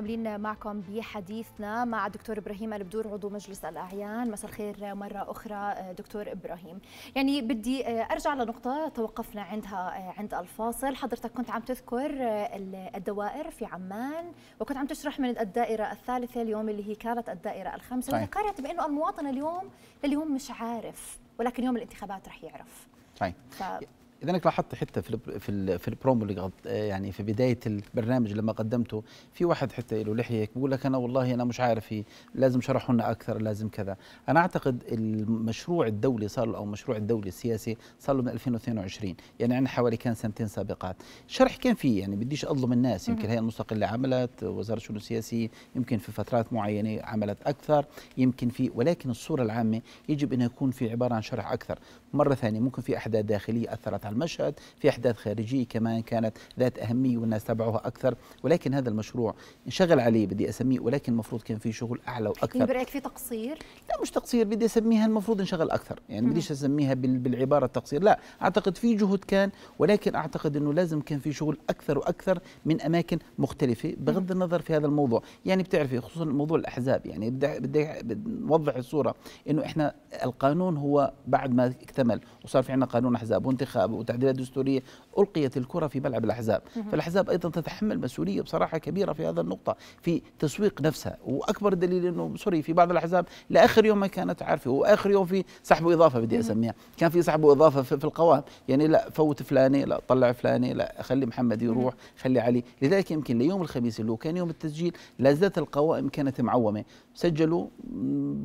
مكملين معكم بحديثنا مع دكتور ابراهيم البدور عضو مجلس الاعيان مساء الخير مره اخرى دكتور ابراهيم يعني بدي ارجع لنقطه توقفنا عندها عند الفاصل حضرتك كنت عم تذكر الدوائر في عمان وكنت عم تشرح من الدائره الثالثه اليوم اللي هي كانت الدائره الخامسه طيب. ذكرت بانه المواطن اليوم لليوم مش عارف ولكن يوم الانتخابات رح يعرف طيب ف... اذا انك لاحظت حتى في في في البرومو اللي يعني في بدايه البرنامج لما قدمته في واحد حتى له لحيه بيقول لك انا والله انا مش عارف لازم شرحوا لنا اكثر لازم كذا انا اعتقد المشروع الدولي صار له او المشروع الدولي السياسي صار له من 2022 يعني عندنا حوالي كان سنتين سابقات شرح كان فيه يعني بديش اظلم الناس يمكن هي المستقله عملت وزاره الشؤون السياسيه يمكن في فترات معينه عملت اكثر يمكن في ولكن الصوره العامه يجب ان يكون في عباره عن شرح اكثر مره ثانيه ممكن في احداث داخليه اثرت المشهد في أحداث خارجية كمان كانت ذات أهمية والناس تابعوها أكثر ولكن هذا المشروع انشغل عليه بدي أسميه ولكن المفروض كان في شغل أعلى وأكثر يعني برأيك في تقصير؟ لا مش تقصير بدي أسميها المفروض انشغل أكثر يعني بديش أسميها بالعبارة التقصير لا أعتقد في جهد كان ولكن أعتقد أنه لازم كان في شغل أكثر وأكثر من أماكن مختلفة بغض النظر في هذا الموضوع يعني بتعرفي خصوصا موضوع الأحزاب يعني بدي بدي نوضح الصورة أنه إحنا القانون هو بعد ما اكتمل وصار في عندنا قانون احزاب وانتخاب وتعديلات دستوريه ألقيت الكرة في ملعب الأحزاب فالأحزاب أيضا تتحمل مسؤولية بصراحة كبيرة في هذا النقطة في تسويق نفسها وأكبر دليل أنه سوري في بعض الأحزاب لآخر يوم ما كانت عارفة وآخر يوم في سحب إضافة بدي أسميها كان في سحب إضافة في القوام يعني لا فوت فلانه لا طلع فلانه لا خلي محمد يروح خلي علي لذلك يمكن ليوم الخميس اللي هو كان يوم التسجيل لازالت القوائم كانت معومة سجلوا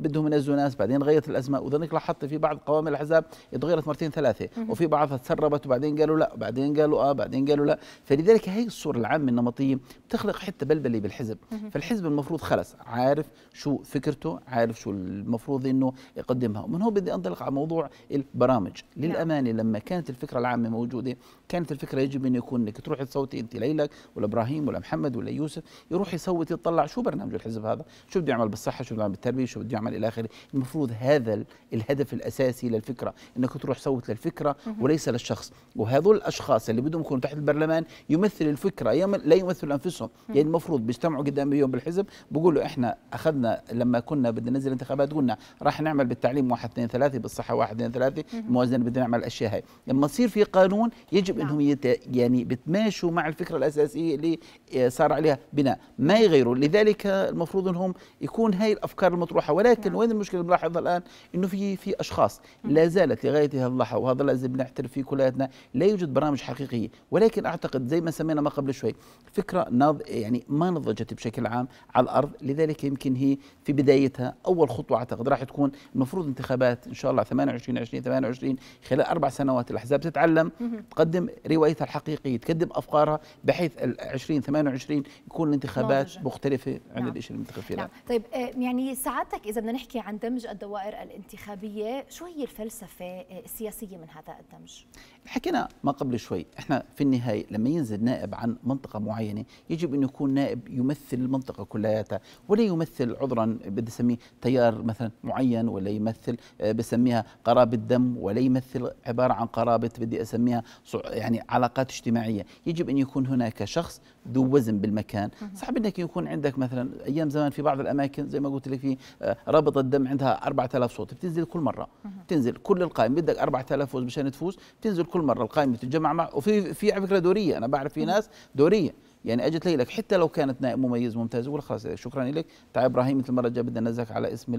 بدهم ينزلوا ناس بعدين غيرت الأسماء وذلك لاحظت في بعض قوائم الأحزاب اتغيرت مرتين ثلاثة وفي بعضها تسربت وبعدين قالوا لا بعد بعدين قالوا اه بعدين قالوا لا فلذلك هي الصوره العامه النمطيه بتخلق حته بلبله بالحزب فالحزب المفروض خلص عارف شو فكرته عارف شو المفروض انه يقدمها ومن هو بدي انطلق على موضوع البرامج نعم. للامانه لما كانت الفكره العامه موجوده كانت الفكره يجب انه يكون انك تروحي تصوتي انت ليلك ولا ابراهيم ولا محمد ولا يوسف يروح يصوت يطلع شو برنامج الحزب هذا شو بده يعمل بالصحه شو بده يعمل بالتربيه شو بده يعمل الى اخره المفروض هذا الهدف الاساسي للفكره انك تروح تصوت للفكره وليس للشخص وهذول الاشخاص الاشخاص اللي بدهم يكونوا تحت البرلمان يمثل الفكره لا يمثل انفسهم يعني المفروض بيجتمعوا قدام اليوم بالحزب بيقولوا احنا اخذنا لما كنا بدنا ننزل انتخابات قلنا راح نعمل بالتعليم واحد اثنين ثلاثه بالصحه واحد اثنين ثلاثه الموازنه بدنا نعمل الاشياء هاي لما يصير في قانون يجب نعم. انهم يت... يعني بتماشوا مع الفكره الاساسيه اللي آه، صار عليها بناء ما يغيروا لذلك المفروض انهم يكون هاي الافكار المطروحه ولكن نعم. وين المشكله بنلاحظها الان انه في في اشخاص لا زالت لغايه هذه اللحظه وهذا لازم نعترف فيه كلياتنا لا يوجد برامج مش حقيقيه ولكن اعتقد زي ما سمينا ما قبل شوي فكره ناض يعني ما نضجت بشكل عام على الارض لذلك يمكن هي في بدايتها اول خطوه اعتقد راح تكون المفروض انتخابات ان شاء الله 28 20 28 خلال اربع سنوات الاحزاب تتعلم تقدم روايتها الحقيقيه تقدم افكارها بحيث 20 28 يكون الانتخابات نضجة. مختلفه عن نعم. الشيء اللي فيه نعم. طيب آه، يعني سعادتك اذا بدنا نحكي عن دمج الدوائر الانتخابيه شو هي الفلسفه آه، السياسيه من هذا الدمج حكينا ما قبل شوي احنا في النهايه لما ينزل نائب عن منطقه معينه يجب ان يكون نائب يمثل المنطقه كلياتها ولا يمثل عذرا بدي اسميه تيار مثلا معين ولا يمثل آه، بسميها قرابه دم ولا يمثل عباره عن قرابه بدي اسميها يعني علاقات اجتماعيه يجب ان يكون هناك شخص ذو وزن بالمكان صعب انك يكون عندك مثلا ايام زمان في بعض الاماكن زي ما قلت لك في آه، رابطه الدم عندها 4000 صوت بتنزل كل مره بتنزل كل القائمه بدك 4000 فوز مشان تفوز بتنزل كل مره القائمه تتجمع مع وفي في على فكره دوريه انا بعرف في ناس دوريه يعني اجت لك حتى لو كانت نائب مميز ممتاز يقول خلاص شكرا لك تعال ابراهيم مثل المره الجايه بدنا ننزلك على اسم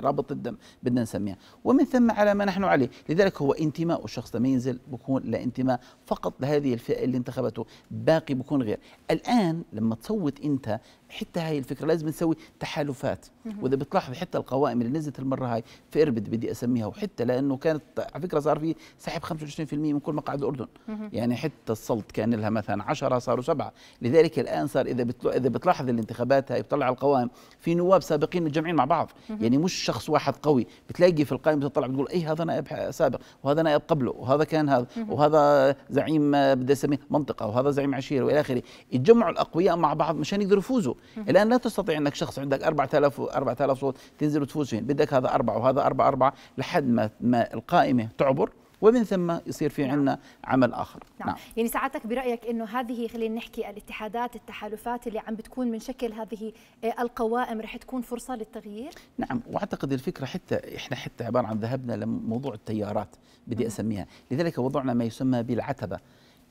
رابط الدم بدنا نسميها ومن ثم على ما نحن عليه لذلك هو انتماء الشخص لما ينزل بكون لانتماء فقط لهذه الفئه اللي انتخبته باقي بكون غير الان لما تصوت انت حتى هاي الفكره لازم نسوي تحالفات واذا بتلاحظ حتى القوائم اللي نزلت المره هاي في اربد بدي اسميها وحتى لانه كانت على فكره صار في سحب 25% من كل مقاعد الاردن يعني حتى السلط كان لها مثلا 10 صاروا سبعه لذلك الان صار اذا بتلو اذا بتلاحظ الانتخابات هاي بتطلع القوائم في نواب سابقين متجمعين مع بعض يعني مش شخص واحد قوي بتلاقي في القائمه بتطلع بتقول اي هذا نائب سابق وهذا نائب قبله وهذا كان هذا وهذا زعيم آه، بدي اسميه منطقه وهذا زعيم عشيره والى اخره يتجمعوا الاقوياء مع بعض مشان يقدروا يفوزوا الان لا تستطيع انك شخص عندك 4000 4000 صوت تنزل وتفوز فيهم بدك هذا أربعة وهذا أربعة أربعة لحد ما, ما القائمة تعبر ومن ثم يصير في نعم. عمل اخر نعم. نعم يعني سعادتك برايك انه هذه خلينا نحكي الاتحادات التحالفات اللي عم بتكون من شكل هذه آه، القوائم رح تكون فرصه للتغيير نعم واعتقد الفكره حتى احنا حتى عباره عن ذهبنا لموضوع التيارات بدي اسميها لذلك وضعنا ما يسمى بالعتبه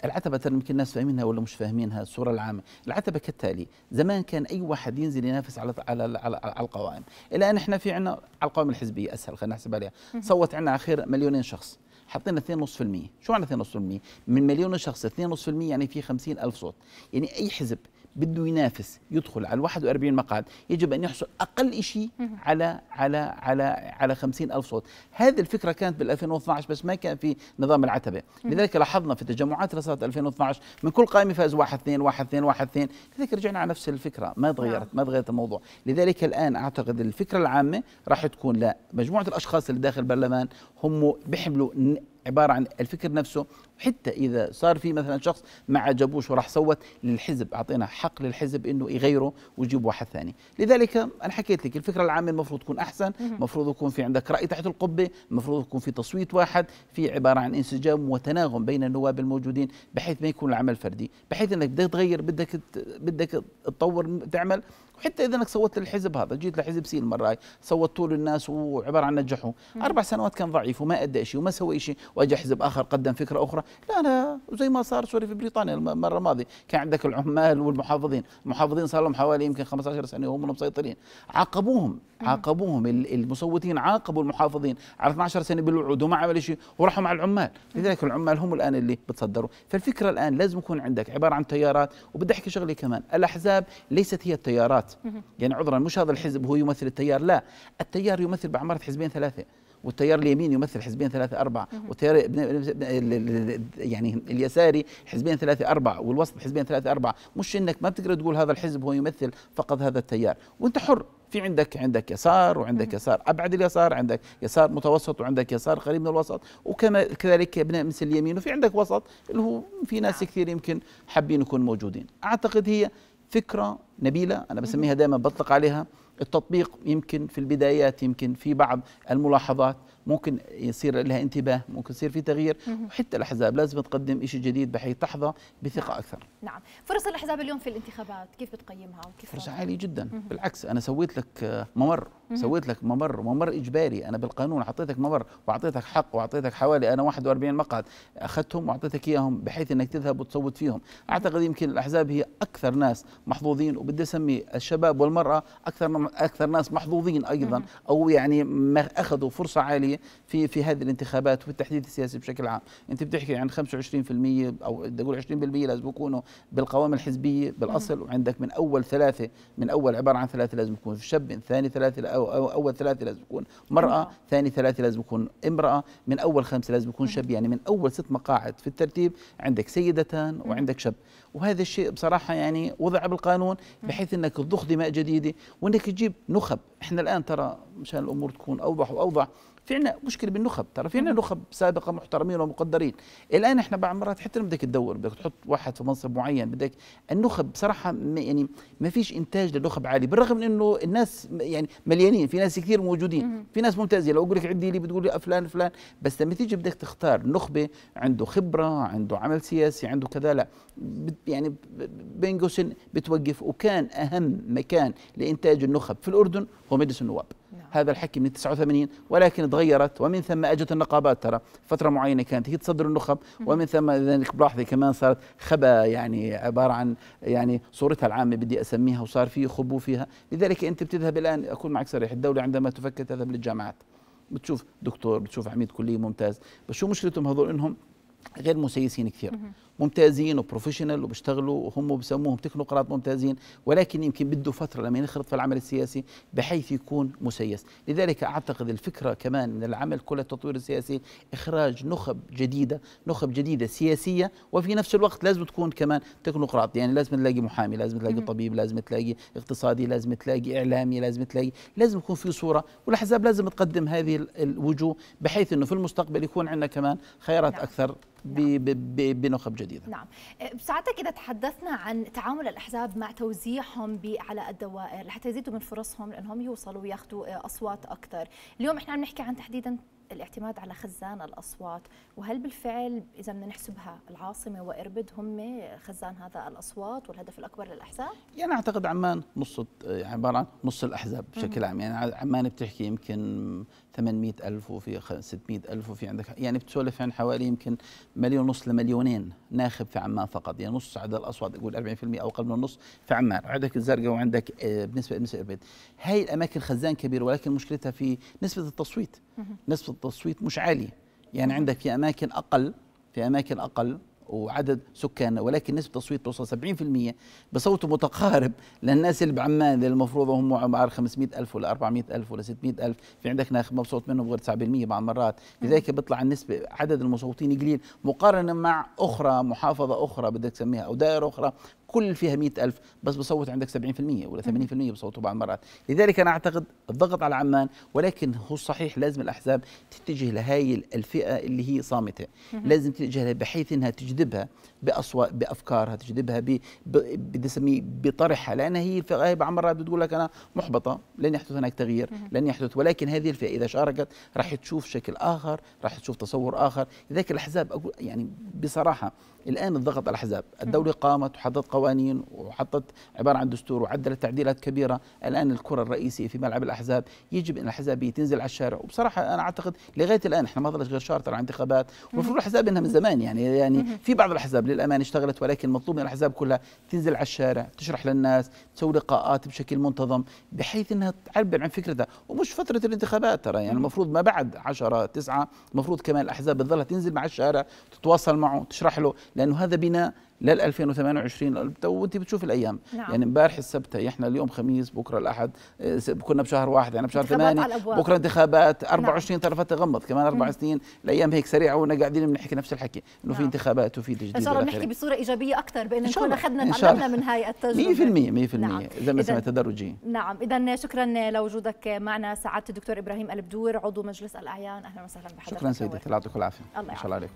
العتبة ترى يمكن الناس فاهمينها ولا مش فاهمينها الصورة العامة، العتبة كالتالي، زمان كان أي واحد ينزل ينافس على على على, على القوائم، الآن احنا في عندنا على القوائم الحزبية أسهل خلينا نحسب عليها، صوت عندنا أخير مليونين شخص، حطينا 2.5% شو معنى 2.5% من مليون شخص 2.5% يعني في 50 ألف صوت يعني أي حزب بده ينافس يدخل على 41 مقعد يجب أن يحصل أقل شيء على على على على 50 ألف صوت هذه الفكرة كانت بال 2012 بس ما كان في نظام العتبة لذلك لاحظنا في التجمعات اللي صارت 2012 من كل قائمة فاز واحد اثنين واحد اثنين واحد اثنين لذلك رجعنا على نفس الفكرة ما نعم. تغيرت ما تغيرت الموضوع لذلك الآن أعتقد الفكرة العامة راح تكون لمجموعه الأشخاص اللي داخل البرلمان هم بيحملوا عباره عن الفكر نفسه حتى اذا صار في مثلا شخص ما عجبوش وراح صوت للحزب اعطينا حق للحزب انه يغيره ويجيب واحد ثاني لذلك انا حكيت لك الفكره العامه المفروض تكون احسن المفروض يكون في عندك راي تحت القبه المفروض يكون في تصويت واحد في عباره عن انسجام وتناغم بين النواب الموجودين بحيث ما يكون العمل فردي بحيث انك بدك تغير بدك بدك تطور تعمل وحتى اذا انك سوت للحزب هذا جيت لحزب سين المره هاي سوته للناس وعباره عن نجحوا اربع سنوات كان ضعيف وما ادى شيء وما سوى شيء واجى حزب اخر قدم فكره اخرى لا لا وزي ما صار سوري في بريطانيا المره الماضيه كان عندك العمال والمحافظين المحافظين صار لهم حوالي يمكن 15 سنه وهم مسيطرين عاقبوهم عاقبوهم المصوتين عاقبوا المحافظين على 12 سنه بالوعود وما عملوا شيء وراحوا مع العمال لذلك العمال هم الان اللي بتصدروا فالفكره الان لازم يكون عندك عباره عن تيارات وبدي احكي شغله كمان الاحزاب ليست هي التيارات يعني عذرا مش هذا الحزب هو يمثل التيار لا التيار يمثل بعماره حزبين ثلاثه والتيار اليمين يمثل حزبين ثلاثة أربعة والتيار يعني اليساري حزبين ثلاثة أربعة والوسط حزبين ثلاثة أربعة مش إنك ما بتقدر تقول هذا الحزب هو يمثل فقط هذا التيار وأنت حر في عندك عندك يسار وعندك يسار ابعد اليسار عندك يسار متوسط وعندك يسار قريب من الوسط وكما كذلك ابناء مثل اليمين وفي عندك وسط اللي هو في ناس نعم. كثير يمكن حابين يكونوا موجودين اعتقد هي فكره نبيله انا بسميها دائما بطلق عليها التطبيق يمكن في البدايات يمكن في بعض الملاحظات ممكن يصير لها انتباه ممكن يصير في تغيير وحتى الاحزاب لازم تقدم شيء جديد بحيث تحظى بثقه اكثر نعم فرص الاحزاب اليوم في الانتخابات كيف بتقيمها وكيف فرصه عاليه جدا بالعكس انا سويت لك ممر سويت لك ممر ممر اجباري انا بالقانون اعطيتك ممر واعطيتك حق واعطيتك حوالي انا 41 مقعد اخذتهم واعطيتك اياهم بحيث انك تذهب وتصوت فيهم اعتقد يمكن الاحزاب هي اكثر ناس محظوظين وبدي اسمي الشباب والمراه اكثر اكثر ناس محظوظين ايضا او يعني ما اخذوا فرصه عاليه السياسيه في في هذه الانتخابات والتحديث السياسي بشكل عام، انت بتحكي عن 25% او بدي اقول 20% لازم يكونوا بالقوائم الحزبيه بالاصل نعم. وعندك من اول ثلاثه من اول عباره عن ثلاثه لازم يكون شاب، ثاني ثلاثه أو اول ثلاثه لازم يكون مراه، نعم. ثاني ثلاثه لازم يكون امراه، من اول خمسه لازم يكون شاب، نعم. يعني من اول ست مقاعد في الترتيب عندك سيدتان وعندك شاب، وهذا الشيء بصراحه يعني وضع بالقانون بحيث انك تضخ دماء جديده وانك تجيب نخب، احنا الان ترى مشان الامور تكون اوضح واوضح في عنا مشكله بالنخب ترى في عنا نخب سابقه محترمين ومقدرين الان احنا بعض المرات حتى بدك تدور بدك تحط واحد في منصب معين بدك النخب بصراحه يعني ما فيش انتاج لنخب عالي بالرغم من انه الناس يعني مليانين في ناس كثير موجودين في ناس ممتازه لو اقول لك عدي لي بتقول لي فلان فلان بس لما تيجي بدك تختار نخبه عنده خبره عنده عمل سياسي عنده كذا لا يعني بين قوسين بتوقف وكان اهم مكان لانتاج النخب في الاردن هو مجلس النواب هذا الحكي من 89 ولكن تغيرت ومن ثم اجت النقابات ترى فتره معينه كانت هي تصدر النخب ومن ثم اذا بلاحظي كمان صارت خبا يعني عباره عن يعني صورتها العامه بدي اسميها وصار في خبو فيها لذلك انت بتذهب الان اكون معك صريح الدوله عندما تفكر تذهب للجامعات بتشوف دكتور بتشوف عميد كليه ممتاز بس شو مشكلتهم هذول انهم غير مسيسين كثير ممتازين وبروفيشنال وبيشتغلوا وهم بسموهم تكنوقراط ممتازين ولكن يمكن بده فتره لما ينخرط في العمل السياسي بحيث يكون مسيس، لذلك اعتقد الفكره كمان من العمل كل التطوير السياسي اخراج نخب جديده، نخب جديده سياسيه وفي نفس الوقت لازم تكون كمان تكنوقراط، يعني لازم تلاقي محامي، لازم تلاقي طبيب، لازم تلاقي اقتصادي، لازم تلاقي اعلامي، لازم تلاقي، لازم يكون في صوره والاحزاب لازم تقدم هذه الوجوه بحيث انه في المستقبل يكون عندنا كمان خيارات نعم. اكثر بنخب جديده. نعم، آه، ساعتها اذا تحدثنا عن تعامل الاحزاب مع توزيعهم على الدوائر لحتى يزيدوا من فرصهم لانهم يوصلوا وياخذوا آه، اصوات اكثر، اليوم احنا عم نحكي عن تحديدا الاعتماد على خزان الأصوات وهل بالفعل إذا بدنا نحسبها العاصمة وإربد هم خزان هذا الأصوات والهدف الأكبر للأحزاب؟ يعني أعتقد عمان نص يعني عبارة عن نص الأحزاب بشكل عام يعني عمان بتحكي يمكن 800 ألف وفي 600 ألف وفي عندك يعني بتسولف عن حوالي يمكن مليون ونص لمليونين ناخب في عمان فقط يعني نص عدد الأصوات يقول 40% أو أقل من النص في عمان عندك الزرقاء وعندك آه، بالنسبة لمثل إربد هاي الأماكن خزان كبير ولكن مشكلتها في نسبة التصويت نسبة التصويت مش عالية يعني عندك في أماكن أقل في أماكن أقل وعدد سكان ولكن نسبة التصويت توصل 70% بصوت متقارب للناس اللي بعمان اللي المفروض هم على 500 ألف ولا 400 ألف ولا 600 ألف في عندك ناخذ مبسوط منهم غير 9% بعض المرات لذلك بيطلع النسبة عدد المصوتين قليل مقارنة مع أخرى محافظة أخرى بدك تسميها أو دائرة أخرى كل فيها مئة ألف بس بصوت عندك 70% ولا 80% بصوتوا بعض المرات لذلك أنا أعتقد الضغط على عمان ولكن هو صحيح لازم الأحزاب تتجه لهاي الفئة اللي هي صامتة لازم تتجه لها بحيث أنها تجذبها بأصوات بأفكارها تجذبها ب... بدي أسميه بطرحها لأن هي الفئة بعض المرات بتقول لك أنا محبطة لن يحدث هناك تغيير لن يحدث ولكن هذه الفئة إذا شاركت راح تشوف شكل آخر راح تشوف تصور آخر لذلك الأحزاب أقول يعني بصراحة الآن الضغط على الأحزاب الدولة قامت وحددت قوانين وحطت عباره عن دستور وعدلت تعديلات كبيره الان الكره الرئيسيه في ملعب الاحزاب يجب ان الاحزابيه تنزل على الشارع وبصراحه انا اعتقد لغايه الان احنا ما ظلت غير شهر ترى انتخابات والمفروض الاحزاب انها من زمان يعني يعني في بعض الاحزاب للامانه اشتغلت ولكن مطلوب من الاحزاب كلها تنزل على الشارع تشرح للناس تسوي لقاءات بشكل منتظم بحيث انها تعبر عن فكرتها ومش فتره الانتخابات ترى يعني المفروض ما بعد 10 9 المفروض كمان الاحزاب بتظلها تنزل مع الشارع تتواصل معه تشرح له لانه هذا بناء لل 2028 وانت بتشوف الايام نعم. يعني امبارح السبت احنا اليوم خميس بكره الاحد كنا بشهر واحد يعني بشهر ثمانية بكره انتخابات 24 نعم. طرفات تغمض كمان اربع سنين الايام هيك سريعه وانا قاعدين بنحكي نفس الحكي انه نعم. في انتخابات وفي تجديد ان شاء الله بنحكي بصوره ايجابيه اكثر بان نكون اخذنا تعلمنا من هاي التجربه 100% 100% نعم. زي ما سمعت تدرجي نعم اذا شكرا لوجودك معنا سعاده الدكتور ابراهيم البدور عضو مجلس الاعيان اهلا وسهلا بحضرتك شكرا سيدتي الله يعطيك العافيه الله يعافيك